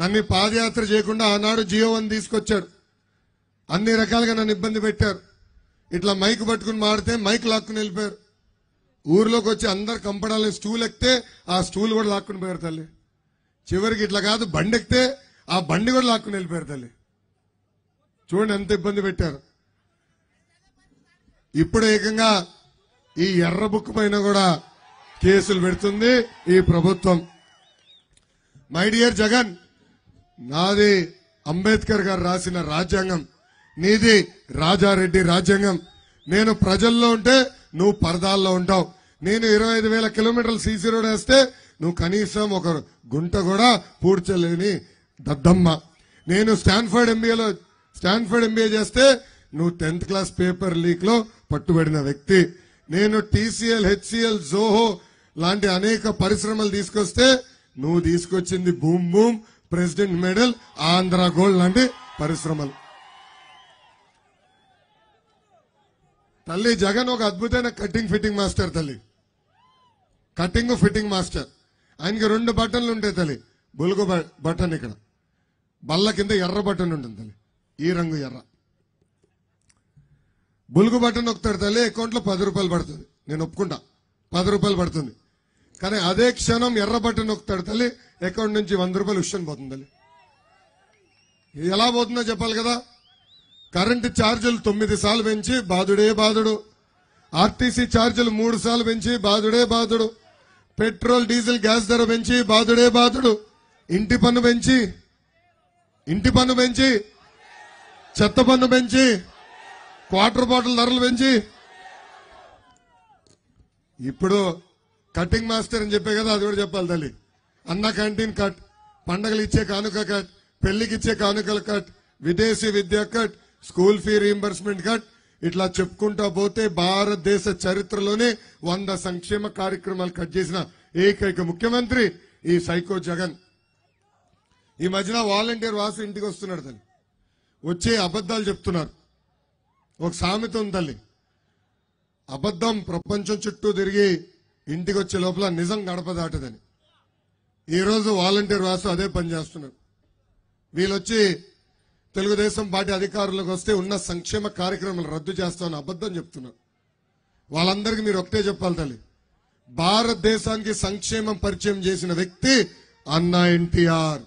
నన్ను పాదయాత్ర చేయకుండా ఆనాడు జియో వన్ తీసుకొచ్చాడు అన్ని రకాలుగా నన్ను ఇబ్బంది పెట్టారు ఇట్లా మైక్ పట్టుకుని మాడితే మైక్ లాక్కుని వెళ్ళిపోయారు ఊర్లోకి వచ్చి అందరు కంపడాలని స్టూల్ ఎక్కితే ఆ స్టూల్ కూడా లాక్కుని పోయారు తల్లి చివరికి ఇట్లా కాదు బండి ఎక్కితే ఆ బండి కూడా లాక్కుని వెళ్ళిపోయారు తల్లి చూడండి ఎంత ఇబ్బంది పెట్టారు ఇప్పుడు ఏకంగా ఈ ఎర్ర బుక్ పైన కూడా కేసులు పెడుతుంది ఈ ప్రభుత్వం మై డియర్ జగన్ నాది అంబేద్కర్ గారు రాసిన రాజ్యాంగం నీది రాజారెడ్డి రాజ్యాంగం నేను ప్రజల్లో ఉంటే నువ్వు పరదాల్లో ఉంటావు నేను ఇరవై ఐదు వేల కిలోమీటర్లు సీసీ రోడ్ వేస్తే నువ్వు కనీసం ఒక గుంట కూడా పూడ్చలేని దద్దమ్మ నేను స్టాన్ఫర్డ్ ఎంబీఏలో స్టాన్ఫర్డ్ ఎంబీఏ చేస్తే నువ్వు టెన్త్ క్లాస్ పేపర్ లీక్ లో పట్టుబడిన వ్యక్తి నేను టీసీఎల్ హెచ్సిఎల్ జోహో లాంటి అనేక పరిశ్రమలు తీసుకొస్తే నువ్వు తీసుకొచ్చింది boom boom president medal Andhra gold లాంటి పరిశ్రమలు తల్లి జగన్ ఒక అద్భుతమైన కటింగ్ ఫిట్టింగ్ మాస్టర్ తల్లి కటింగ్ ఫిట్టింగ్ మాస్టర్ ఆయనకి రెండు బటన్లు ఉంటాయి తల్లి బొలుగు బటన్ ఇక్కడ బల్ల కింద ఎర్ర బటన్ ఉంటుంది తల్లి ఈ రంగు ఎర్ర బొలుగు బటన్ ఒకటి తల్లి అకౌంట్లో పది రూపాయలు పడుతుంది నేను ఒప్పుకుంటా పది రూపాయలు పడుతుంది కానీ అదే క్షణం ఎర్రబట్టి నొక్కుతాడు తల్లి అకౌంట్ నుంచి వంద రూపాయలు విషయం పోతుంది తల్లి ఎలా పోతుందో చెప్పాలి కదా కరెంటు ఛార్జీలు తొమ్మిది సార్లు పెంచి బాధుడే బాధుడు ఆర్టీసీ ఛార్జీలు మూడు సార్లు పెంచి బాధుడే బాధుడు పెట్రోల్ డీజిల్ గ్యాస్ ధర పెంచి బాధుడే బాధుడు ఇంటి పన్ను పెంచి ఇంటి పన్ను పెంచి చెత్త పన్ను పెంచి క్వార్టర్ బాటిల్ ధరలు పెంచి ఇప్పుడు కటింగ్ మాస్టర్ అని చెప్పే కదా అది కూడా చెప్పాలి తల్లి అన్న క్యాంటీన్ కట్ పండగలు ఇచ్చే కానుక కట్ పెళ్లికి ఇచ్చే కానుకల కట్ విదేశీ విద్య cut school fee reimbursement cut ఇట్లా చెప్పుకుంటా పోతే భారతదేశ చరిత్రలోనే వంద సంక్షేమ కార్యక్రమాలు కట్ చేసిన ఏకైక ముఖ్యమంత్రి ఈ సైకో జగన్ ఈ మధ్యన వాలంటీర్ వాసు ఇంటికి వస్తున్నాడు తల్లి వచ్చే అబద్ధాలు చెప్తున్నారు ఒక సామెత ఉంది తల్లి అబద్ధం ప్రపంచం చుట్టూ తిరిగి ఇంటికి వచ్చే లోపల నిజం గడప దాటదని ఈరోజు వాలంటీర్ వాసు అదే పనిచేస్తున్నారు వీళ్ళొచ్చి తెలుగుదేశం పార్టీ అధికారులకు వస్తే ఉన్న సంక్షేమ కార్యక్రమాలు రద్దు చేస్తామని అబద్ధం చెప్తున్నారు వాళ్ళందరికీ మీరు ఒకటే చెప్పాలి తల్లి భారతదేశానికి సంక్షేమం పరిచయం చేసిన వ్యక్తి అన్నా ఎన్టీఆర్